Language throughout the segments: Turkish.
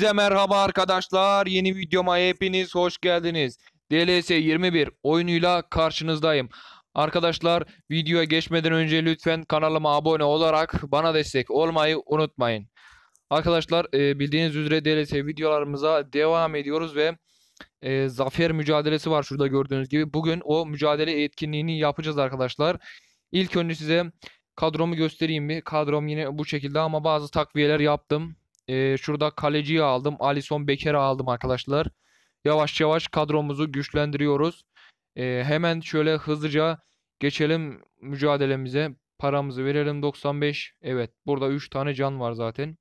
Hepinize merhaba arkadaşlar. Yeni videoma hepiniz hoş geldiniz. DLS 21 oyunuyla karşınızdayım. Arkadaşlar videoya geçmeden önce lütfen kanalıma abone olarak bana destek olmayı unutmayın. Arkadaşlar e, bildiğiniz üzere DLS videolarımıza devam ediyoruz ve e, zafer mücadelesi var şurada gördüğünüz gibi. Bugün o mücadele etkinliğini yapacağız arkadaşlar. İlk önce size kadromu göstereyim bir. Kadrom yine bu şekilde ama bazı takviyeler yaptım e, şurada kaleciyi aldım. Alison Becker'i aldım arkadaşlar. Yavaş yavaş kadromuzu güçlendiriyoruz. E, hemen şöyle hızlıca geçelim mücadelemize. Paramızı verelim 95. Evet burada 3 tane can var zaten.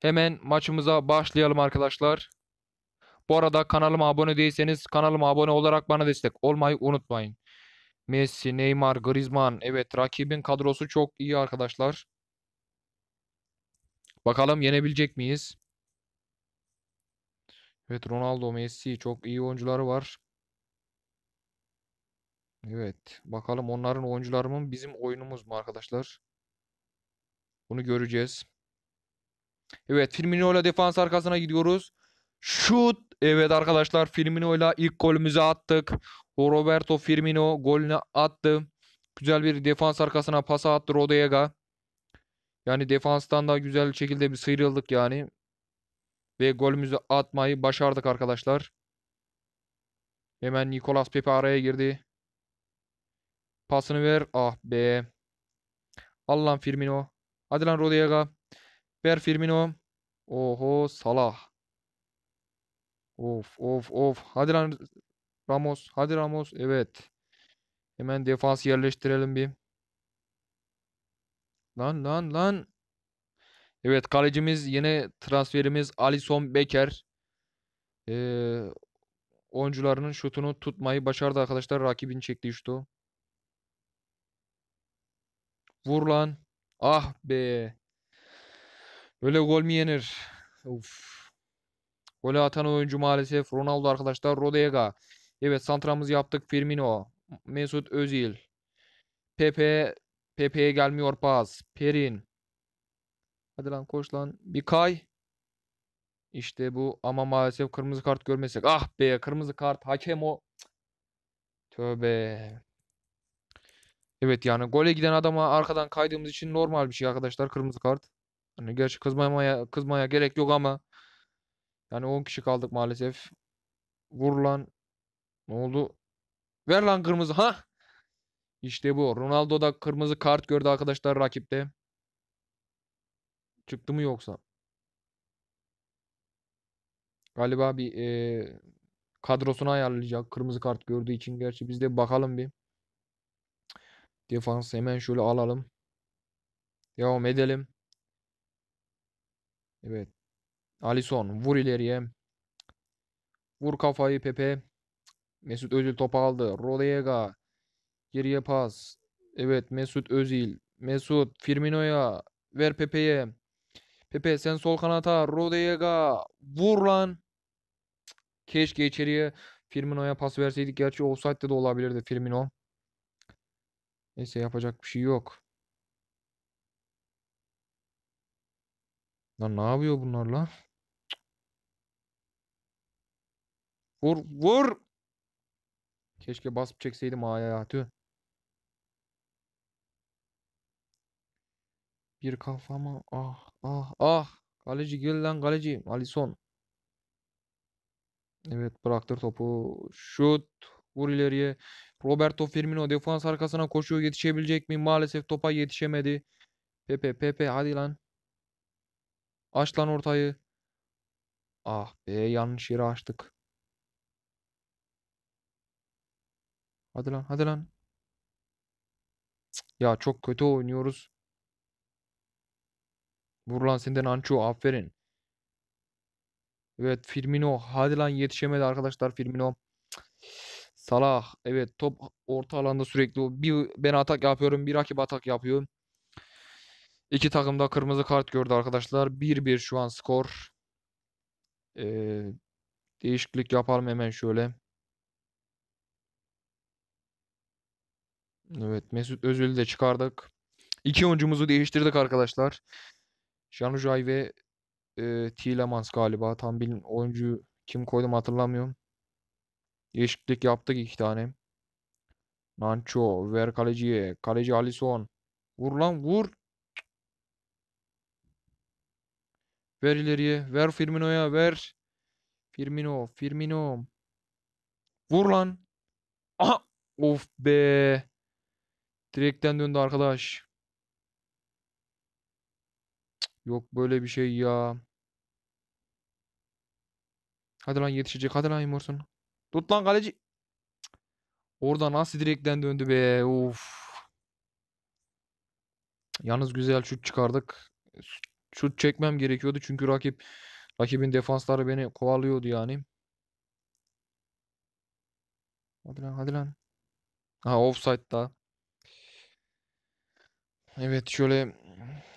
Hemen maçımıza başlayalım arkadaşlar. Bu arada kanalıma abone değilseniz kanalıma abone olarak bana destek olmayı unutmayın. Messi, Neymar, Griezmann. Evet rakibin kadrosu çok iyi arkadaşlar. Bakalım yenebilecek miyiz? Evet Ronaldo, Messi çok iyi oyuncuları var. Evet. Bakalım onların oyuncularımın bizim oyunumuz mu arkadaşlar? Bunu göreceğiz. Evet Firmino ile defans arkasına gidiyoruz. Şut. Evet arkadaşlar Firmino ile ilk golümüzü attık. O Roberto Firmino golünü attı. Güzel bir defans arkasına pasa attı Rodega. Yani defanstan daha güzel şekilde bir sıyrıldık yani. Ve golümüzü atmayı başardık arkadaşlar. Hemen Nicolas Pepe araya girdi. Pasını ver. Ah be. Al lan Firmino. Hadi lan Rodriga. Ver Firmino. Oho Salah. Of of of. Hadi lan Ramos. Hadi Ramos. Evet. Hemen defans yerleştirelim bir. Lan lan lan. Evet kalecimiz yine transferimiz Alison Becker. Ee, oyuncularının şutunu tutmayı başardı arkadaşlar. Rakibin çektiği şutu. Vur lan. Ah be. Böyle gol mü yenir? Uf. Gole atan oyuncu maalesef Ronaldo arkadaşlar. Rodega. Evet santramızı yaptık. Firmino. Mesut Özil. Pepe Pepe'ye gelmiyor pas. Perin. Hadi lan koş lan. Bir kay. İşte bu ama maalesef kırmızı kart görmesek. Ah be kırmızı kart hakem o. Tövbe. Evet yani gole giden adama arkadan kaydığımız için normal bir şey arkadaşlar kırmızı kart. Hani gerçi kızmaya kızmaya gerek yok ama yani 10 kişi kaldık maalesef. Vur lan. Ne oldu? Ver lan kırmızı. Ha? İşte bu. Ronaldo da kırmızı kart gördü arkadaşlar rakipte. Çıktı mı yoksa? Galiba bir e, kadrosunu ayarlayacak. Kırmızı kart gördüğü için gerçi biz de bakalım bir. Defans hemen şöyle alalım. Devam edelim. Evet. Alisson vur ileriye. Vur kafayı Pepe. Mesut Özil topu aldı. Rodega Geriye pas. Evet Mesut Özil. Mesut Firmino'ya. Ver Pepe'ye. Pepe sen sol kanata. Rodega. Vur lan. Keşke içeriye Firmino'ya pas verseydik. Gerçi offside'de de olabilirdi Firmino. Neyse yapacak bir şey yok. Lan ne yapıyor bunlar lan? Vur vur. Keşke basıp çekseydim ayağa tüh. Bir kafama ah ah ah. Kaleci gel lan kaleci. Alison. Evet bıraktır topu. Şut. Vur ileriye. Roberto Firmino defans arkasına koşuyor. Yetişebilecek mi? Maalesef topa yetişemedi. Pepe Pepe hadi lan. Aç lan ortayı. Ah be yanlış yere açtık. Hadi lan hadi lan. Ya çok kötü oynuyoruz. Vurulan senden Ancho aferin. Evet Firmino hadi lan yetişemedi arkadaşlar Firmino. Salah evet top orta alanda sürekli bir ben atak yapıyorum bir rakip atak yapıyor. İki takım da kırmızı kart gördü arkadaşlar. 1-1 şu an skor. Ee, değişiklik yapalım hemen şöyle. Evet Mesut Özil'i de çıkardık. İki oyuncumuzu değiştirdik arkadaşlar. Janujay ve e, Tielemans galiba. Tam bilin oyuncu kim koydum hatırlamıyorum. Değişiklik yaptık iki tane. Nancho ver kaleciye. Kaleci Alison. Vur lan vur. Ver ileriye. Ver Firmino'ya ver. Firmino. Firmino. Vur lan. Aha. Of be. Direkten döndü arkadaş. Yok böyle bir şey ya. Hadi lan yetişecek. Hadi lan Imorsun. Tut lan kaleci. Cık. Orada nasıl direkten döndü be. Of. Yalnız güzel şut çıkardık. Şut çekmem gerekiyordu çünkü rakip rakibin defansları beni kovalıyordu yani. Hadi lan hadi lan. Ha offside da. Evet şöyle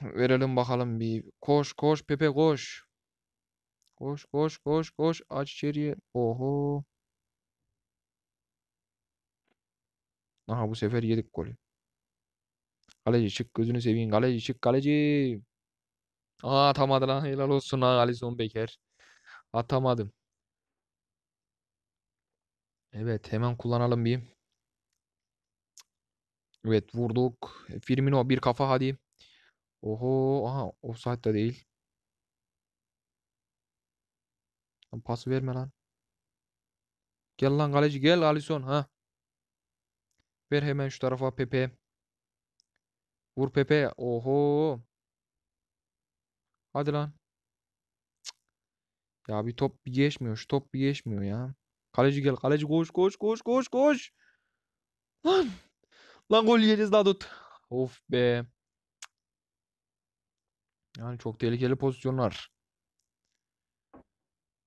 Verelim bakalım bir. Koş koş Pepe koş. Koş koş koş koş. Aç içeriye. Oho. Aha bu sefer yedik golü. Kaleci çık gözünü seveyim. Kaleci çık kaleci. Aa atamadı lan. Helal olsun ha Alisson Becker. Atamadım. Evet hemen kullanalım bir. Evet vurduk. Firmino bir kafa hadi. Oho aha offside da değil. Lan pas verme lan. Gel lan kaleci gel Alisson ha. Ver hemen şu tarafa Pepe. Vur Pepe. Oho. Hadi lan. Ya bir top bir geçmiyor. Şu top bir geçmiyor ya. Kaleci gel. Kaleci koş koş koş koş koş. Lan. Lan gol yiyeceğiz Dadut. Of be. Yani çok tehlikeli pozisyonlar.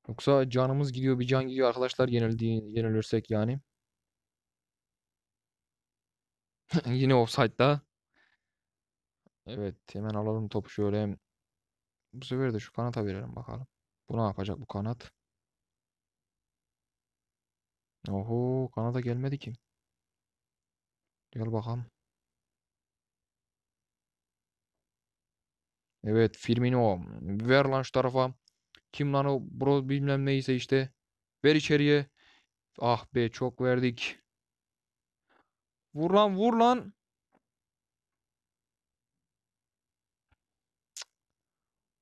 Yoksa canımız gidiyor bir can gidiyor arkadaşlar yenildi, yenilirsek yani. Yine offside'da. Evet hemen alalım topu şöyle. Bu sefer de şu kanata verelim bakalım. Bu ne yapacak bu kanat? Oho kanada gelmedi ki. Gel bakalım. Evet Firmino. Ver lan şu tarafa. Kim lan o bro bilmem neyse işte. Ver içeriye. Ah be çok verdik. Vur lan vur lan.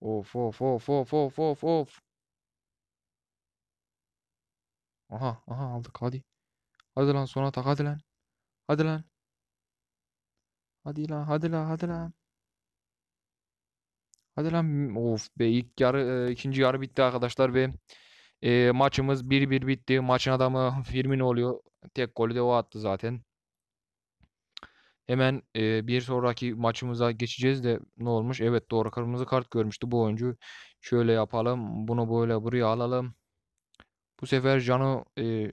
Of of of of of of of. Aha aha aldık hadi. Hadi lan sona tak hadi lan. Hadi lan. Hadi lan hadi lan hadi lan. Hadi lan of be ilk yarı e, ikinci yarı bitti arkadaşlar ve e, maçımız 1-1 bitti. Maçın adamı Firmino oluyor. Tek golü de o attı zaten. Hemen e, bir sonraki maçımıza geçeceğiz de ne olmuş? Evet doğru kırmızı kart görmüştü bu oyuncu. Şöyle yapalım. Bunu böyle buraya alalım. Bu sefer Can'ı e,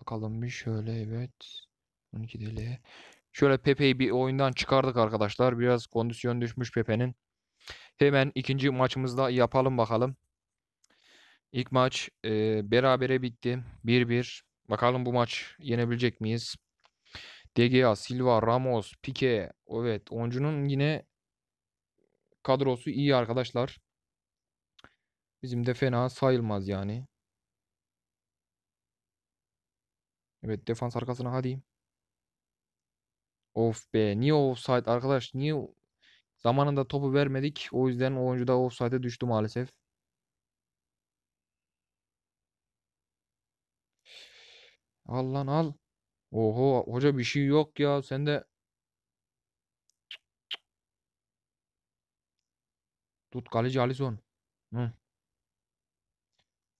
bakalım bir şöyle evet. 12 deli. Şöyle Pepe'yi bir oyundan çıkardık arkadaşlar. Biraz kondisyon düşmüş Pepe'nin. Hemen ikinci maçımızda yapalım bakalım. İlk maç e, berabere bitti. 1-1. Bakalım bu maç yenebilecek miyiz? De Gea, Silva, Ramos, Pique. Evet, oyuncunun yine kadrosu iyi arkadaşlar. Bizim de fena sayılmaz yani. Evet, defans arkasına hadi. Of be, niye offside arkadaş? Niye Zamanında topu vermedik. O yüzden oyuncu da offside'e düştü maalesef. Al lan al. Oho hoca bir şey yok ya. Sen de Tut kaleci Alisson. Hı.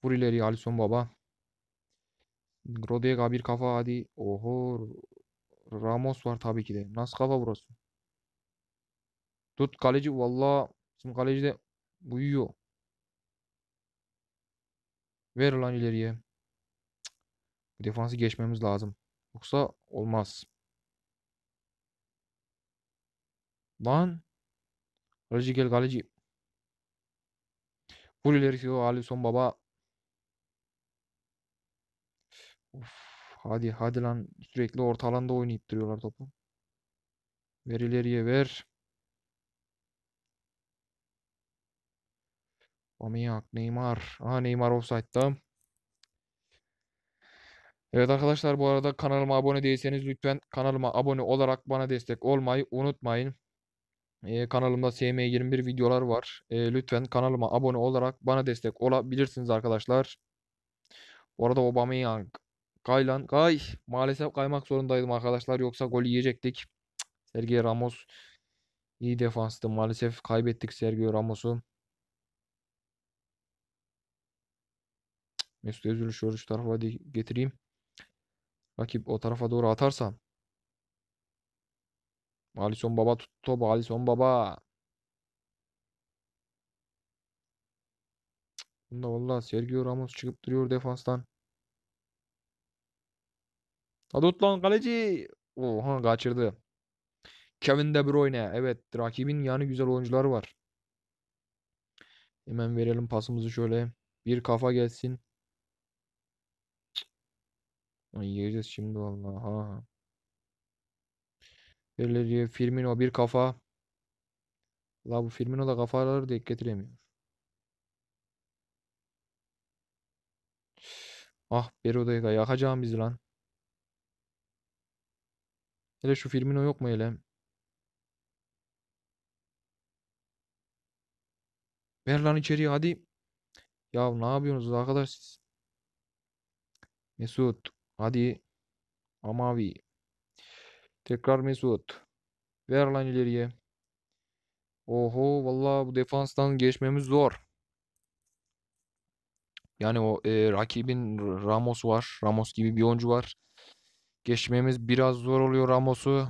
Vur ileri Alisson baba. Rodega bir kafa hadi. Oho. Ramos var tabii ki de. Nasıl kafa burası? Tut kaleci valla bizim kaleci de uyuyor. Ver lan ileriye. Cık. defansı geçmemiz lazım. Yoksa olmaz. Lan. Kaleci gel kaleci. Vur ilerisi o Ali Son Baba. Of, hadi hadi lan sürekli orta alanda oynayıp duruyorlar topu. Ver ileriye ver. Omiyak, Neymar. Aha Neymar offside'da. Evet arkadaşlar bu arada kanalıma abone değilseniz lütfen kanalıma abone olarak bana destek olmayı unutmayın. Ee, kanalımda SM21 videolar var. Ee, lütfen kanalıma abone olarak bana destek olabilirsiniz arkadaşlar. Bu arada Aubameyang Kaylan kay. Maalesef kaymak zorundaydım arkadaşlar. Yoksa gol yiyecektik. Sergio Ramos iyi defanstı. Maalesef kaybettik Sergio Ramos'u. Mesut Özil'i şöyle şu tarafa getireyim. Rakip o tarafa doğru atarsa. Alison Baba tuttu topu. Alison Baba. Bunda vallahi Sergio Ramos çıkıp duruyor defanstan. Adot lan kaleci. Oha kaçırdı. Kevin De Bruyne. Evet rakibin yani güzel oyuncuları var. Hemen verelim pasımızı şöyle. Bir kafa gelsin. Ay yiyeceğiz şimdi vallahi. Ha. Böyle diyor Firmino bir kafa. La bu Firmino da kafaları denk getiremiyor. Ah Bero'dayı da yakacağım biz lan. Hele şu Firmino yok mu hele? Ver lan içeriye hadi. Ya ne yapıyorsunuz arkadaş siz? Mesut Hadi. Amavi. Tekrar Mesut. Ver lan ileriye. Oho valla bu defanstan geçmemiz zor. Yani o e, rakibin Ramos var. Ramos gibi bir oyuncu var. Geçmemiz biraz zor oluyor Ramos'u.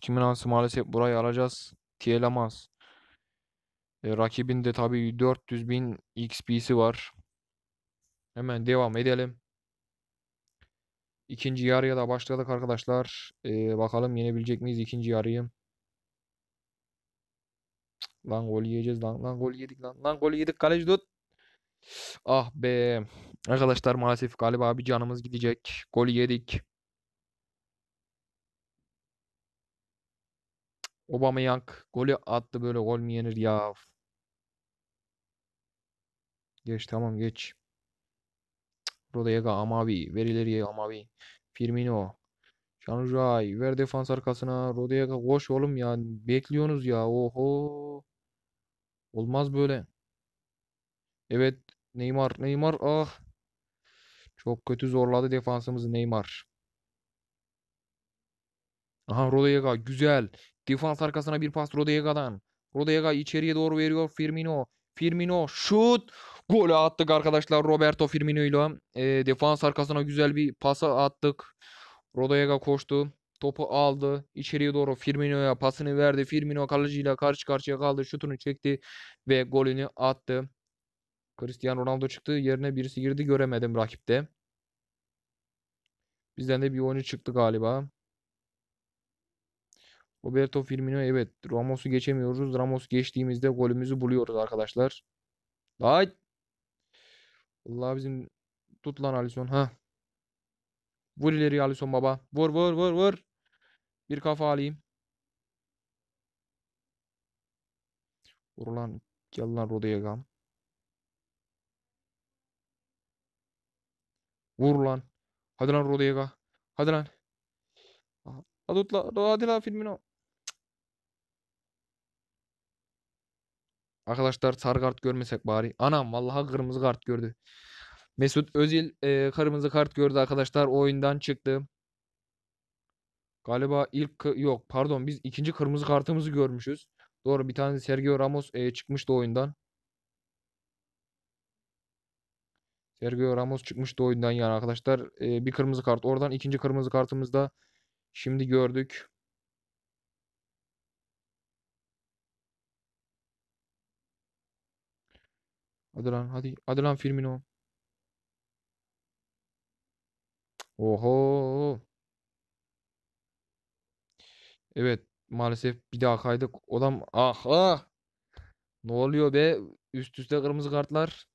Kiminansı maalesef burayı alacağız. Tiyelemez. E, rakibin de tabii 400 bin XP'si var. Hemen devam edelim. İkinci yarıya da başladık arkadaşlar. Ee, bakalım yenebilecek miyiz ikinci yarıyı? Lan gol yiyeceğiz lan. Lan gol yedik lan. Lan gol yedik kaleci tut. Ah be. Arkadaşlar maalesef galiba bir canımız gidecek. Gol yedik. Aubameyang golü attı böyle gol mü yenir ya? Geç tamam geç. Rodayega, Amavi, verileri Amavi, Firmino, Canujay, ver defans arkasına, Rodayega koş oğlum ya, bekliyorsunuz ya, oho. Olmaz böyle. Evet, Neymar, Neymar, ah. Çok kötü zorladı defansımızı Neymar. Aha Rodayega, güzel. Defans arkasına bir pas Rodayega'dan. Rodayega içeriye doğru veriyor Firmino. Firmino şut. Golü attık arkadaşlar Roberto Firmino'yla. E, defans arkasına güzel bir pasa attık. Rodayega koştu. Topu aldı. içeriye doğru Firmino'ya pasını verdi. Firmino kalıcıyla karşı karşıya kaldı. Şutunu çekti ve golünü attı. Cristiano Ronaldo çıktı. Yerine birisi girdi. Göremedim rakipte. Bizden de bir oyuncu çıktı galiba. Roberto Firmino evet. Ramos'u geçemiyoruz. Ramos geçtiğimizde golümüzü buluyoruz arkadaşlar. Hayt. Allah bizim tut lan Alison ha. Vur ileri Alison baba. Vur vur vur vur. Bir kafa alayım. Vur lan. Gel lan Rodayagam. Vur lan. Hadi lan Rodayaga. Hadi lan. Hadi lan. Hadi lan Firmino. Arkadaşlar sarı kart görmesek bari. Anam vallahi kırmızı kart gördü. Mesut Özil e, kırmızı kart gördü arkadaşlar. O oyundan çıktı. Galiba ilk yok pardon biz ikinci kırmızı kartımızı görmüşüz. Doğru bir tane Sergio Ramos e, çıkmıştı oyundan. Sergio Ramos çıkmıştı oyundan yani arkadaşlar. E, bir kırmızı kart oradan ikinci kırmızı kartımızda şimdi gördük. Hadi lan hadi. Hadi lan Firmino. Oho. Evet maalesef bir daha kaydık. Odam ah Ne oluyor be? Üst üste kırmızı kartlar.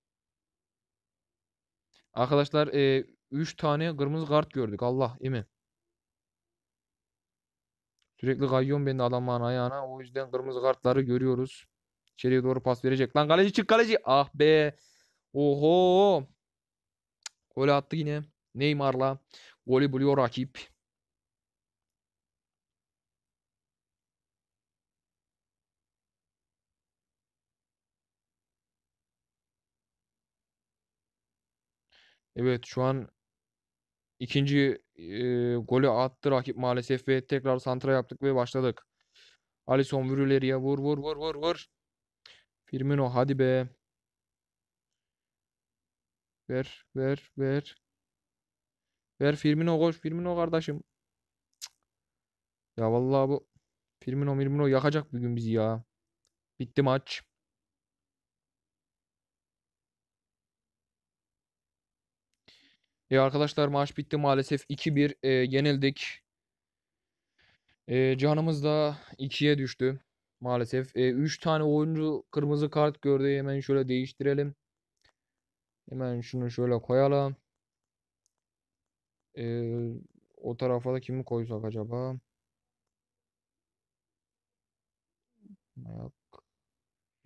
Arkadaşlar 3 e, üç tane kırmızı kart gördük. Allah imi. Sürekli kayıyorum ben de adamın ayağına. O yüzden kırmızı kartları görüyoruz. İçeriye doğru pas verecek. Lan kaleci çık kaleci. Ah be. Oho. Gol attı yine. Neymar'la. Golü buluyor rakip. Evet şu an ikinci e, golü attı rakip maalesef ve tekrar santra yaptık ve başladık. Alisson vur ileriye vur vur vur vur vur. Firmino hadi be. Ver ver ver. Ver Firmino koş Firmino kardeşim. Ya vallahi bu Firmino Firmino yakacak bir gün bizi ya. Bitti maç. ya e arkadaşlar maç bitti maalesef 2-1 e, yenildik. E, canımız da 2'ye düştü. Maalesef. 3 e, tane oyuncu kırmızı kart gördü. Hemen şöyle değiştirelim. Hemen şunu şöyle koyalım. E, o tarafa da kimi koysak acaba? Ayak.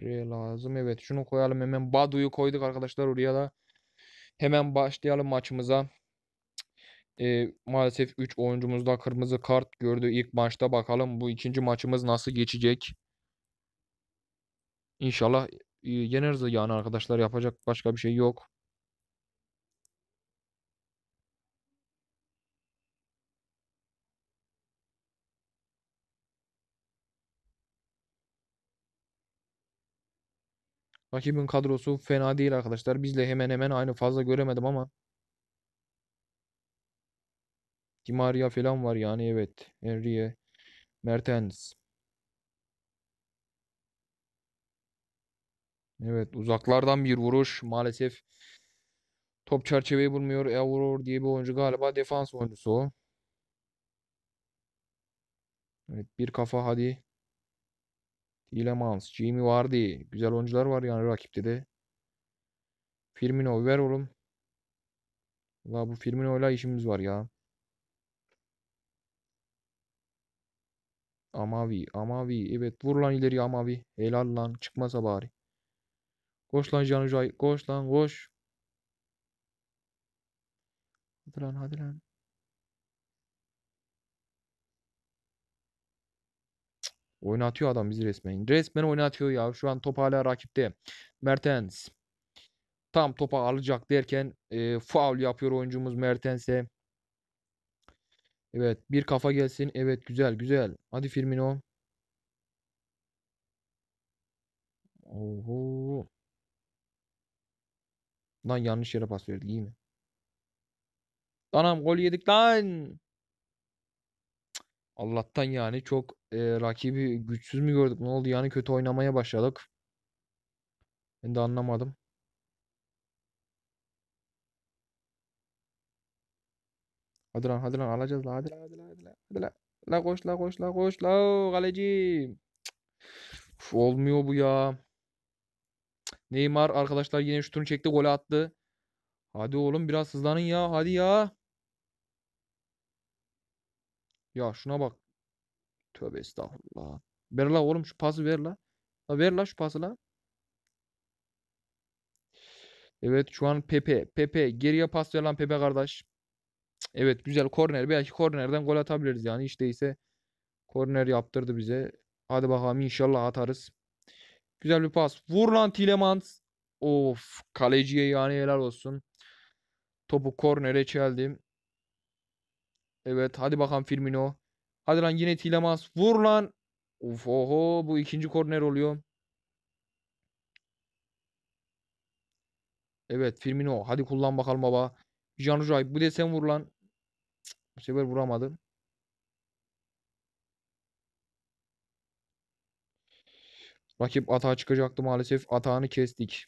Re lazım. Evet şunu koyalım. Hemen Badu'yu koyduk arkadaşlar oraya da. Hemen başlayalım maçımıza. E, maalesef 3 oyuncumuz da kırmızı kart gördü ilk maçta. Bakalım bu ikinci maçımız nasıl geçecek. İnşallah e, yeneriz yani arkadaşlar. Yapacak başka bir şey yok. Rakibin kadrosu fena değil arkadaşlar. Bizle hemen hemen aynı fazla göremedim ama. Di Maria falan var yani evet. Henri'ye. Mertens. Evet uzaklardan bir vuruş maalesef. Top çerçeveyi bulmuyor. Auror diye bir oyuncu galiba defans oyuncusu o. Evet bir kafa hadi. Dilemans, Jimmy Vardy. Güzel oyuncular var yani rakipte de. Firmino ver oğlum. Valla bu Firmino ile işimiz var ya. Amavi, Amavi. Evet vur lan ileri Amavi. Helal lan. Çıkmasa bari. Koş lan Canucay. Koş lan koş. Hadi lan hadi lan. Oynatıyor adam bizi resmen. Resmen oynatıyor ya. Şu an top hala rakipte. Mertens. Tam topa alacak derken e, faul yapıyor oyuncumuz Mertens'e. Evet bir kafa gelsin. Evet güzel güzel. Hadi Firmino. Oho. Lan yanlış yere pas verdik iyi mi? Anam gol yedik lan. Allah'tan yani çok e, rakibi güçsüz mü gördük ne oldu yani kötü oynamaya başladık. Ben de anlamadım. Hadi lan hadi lan alacağız la hadi la hadi la hadi la hadi la. La koş la koş la koş la kalecim. Cık, olmuyor bu ya. Neymar arkadaşlar yine şutunu çekti. Gol attı. Hadi oğlum biraz hızlanın ya. Hadi ya. Ya şuna bak. Tövbe estağfurullah. Ver la oğlum şu pası ver la. la ver la şu pası la. Evet şu an Pepe. Pepe geriye pas ver Pepe kardeş. Evet güzel korner. Belki kornerden gol atabiliriz yani. İşte ise korner yaptırdı bize. Hadi bakalım inşallah atarız. Güzel bir pas. Vur lan Tielemans. Of kaleciye yani helal olsun. Topu kornere çeldim. Evet hadi bakalım Firmino. Hadi lan yine Tielemans. Vur lan. Of oho bu ikinci korner oluyor. Evet Firmino hadi kullan bakalım baba. Janujay bu de sen vur lan. Bu sefer vuramadım. Rakip atağa çıkacaktı maalesef. Atağını kestik.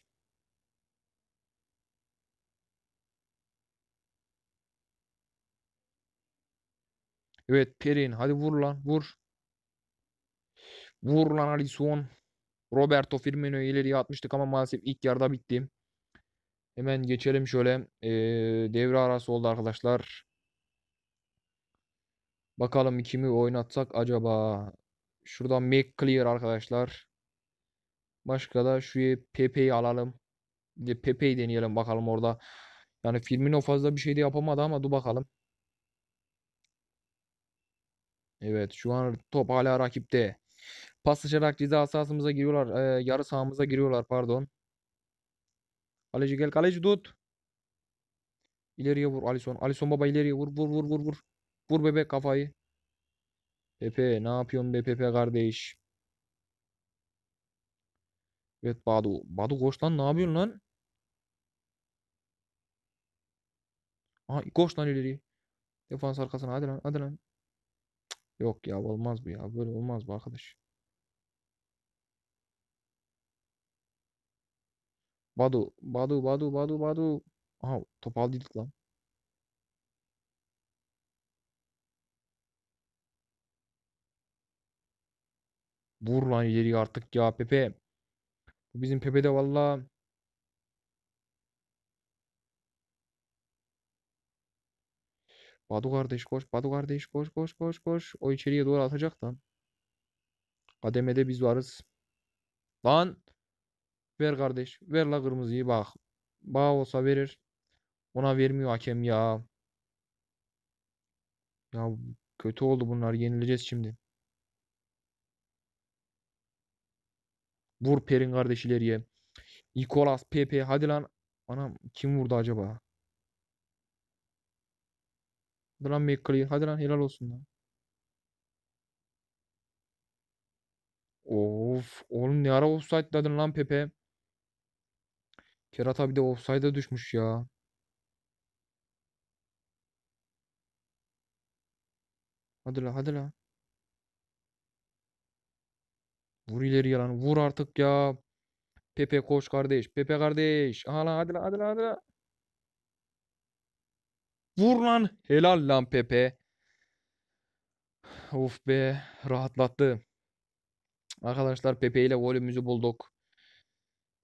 Evet Perin hadi vur lan vur. Vur lan Alisson. Roberto Firmino'yu ileriye atmıştık ama maalesef ilk yarıda bitti. Hemen geçelim şöyle. Ee, devre arası oldu arkadaşlar. Bakalım kimi oynatsak acaba. Şuradan make clear arkadaşlar. Başka da şu Pepe'yi alalım. Pepe'yi deneyelim bakalım orada. Yani o fazla bir şey de yapamadı ama dur bakalım. Evet şu an top hala rakipte. Paslaşarak ceza sahasımıza giriyorlar. E, yarı sahamıza giriyorlar pardon. Kaleci gel kaleci tut. İleriye vur Alison. Alison baba ileriye vur vur vur vur vur. Vur bebek kafayı. Pepe ne yapıyorsun be Pepe kardeş. Evet Badu. Badu koş lan ne yapıyorsun lan? Aha koş lan ileri. Defans arkasına hadi lan hadi lan. Cık, yok ya olmaz bu ya. Böyle olmaz bu arkadaş. Badu. Badu Badu Badu Badu. Aha top aldıydık lan. Vur lan ileri artık ya Pepe. Bizim Pepe de valla Badu kardeş koş. Badu kardeş koş koş koş koş. O içeriye doğru atacak da. Kademede biz varız. Lan. Ver kardeş. Ver la kırmızıyı bak. Bağ olsa verir. Ona vermiyor hakem ya. Ya kötü oldu bunlar. Yenileceğiz şimdi. Vur Perin kardeş ileriye. Nikolas Pepe hadi lan. Anam kim vurdu acaba? Hadi lan McClean. Hadi lan helal olsun lan. Of oğlum ne ara offside dedin lan Pepe. Kerata bir de offside'a düşmüş ya. Hadi la hadi la. Vur ileri yalan. Vur artık ya. Pepe koş kardeş. Pepe kardeş. Aha lan hadi lan hadi lan hadi lan. Vur lan. Helal lan Pepe. Of be. Rahatlattı. Arkadaşlar Pepe ile golümüzü bulduk.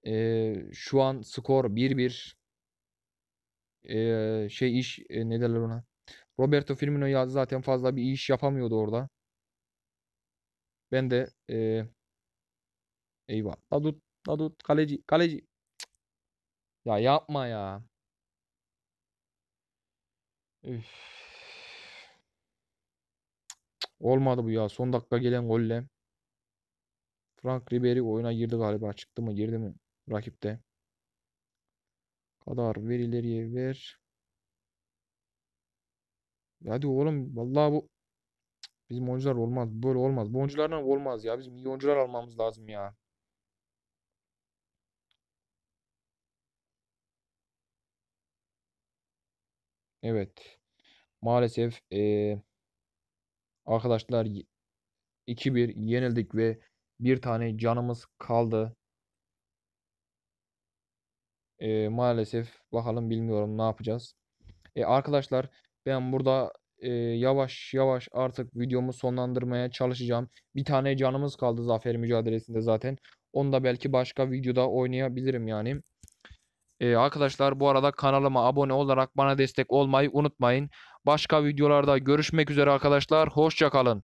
Ee, şu an skor 1-1. Ee, şey iş e, ne derler ona. Roberto Firmino ya zaten fazla bir iş yapamıyordu orada. Ben de e, Eyvah. Nadut. Nadut. Kaleci. Kaleci. Cık. Ya yapma ya. Üf. Olmadı bu ya. Son dakika gelen golle. Frank Ribery oyuna girdi galiba. Çıktı mı girdi mi? Rakipte. Kadar ver ileriye ver. Hadi oğlum vallahi bu bizim oyuncular olmaz. Böyle olmaz. Bu oyunculardan olmaz ya. Bizim iyi oyuncular almamız lazım ya. Evet. Maalesef ee, arkadaşlar 2-1 yenildik ve bir tane canımız kaldı. E, maalesef bakalım bilmiyorum ne yapacağız. E, arkadaşlar ben burada e, yavaş yavaş artık videomu sonlandırmaya çalışacağım. Bir tane canımız kaldı zafer mücadelesinde zaten. Onu da belki başka videoda oynayabilirim yani. Ee, arkadaşlar bu arada kanalıma abone olarak bana destek olmayı unutmayın. Başka videolarda görüşmek üzere arkadaşlar. Hoşçakalın.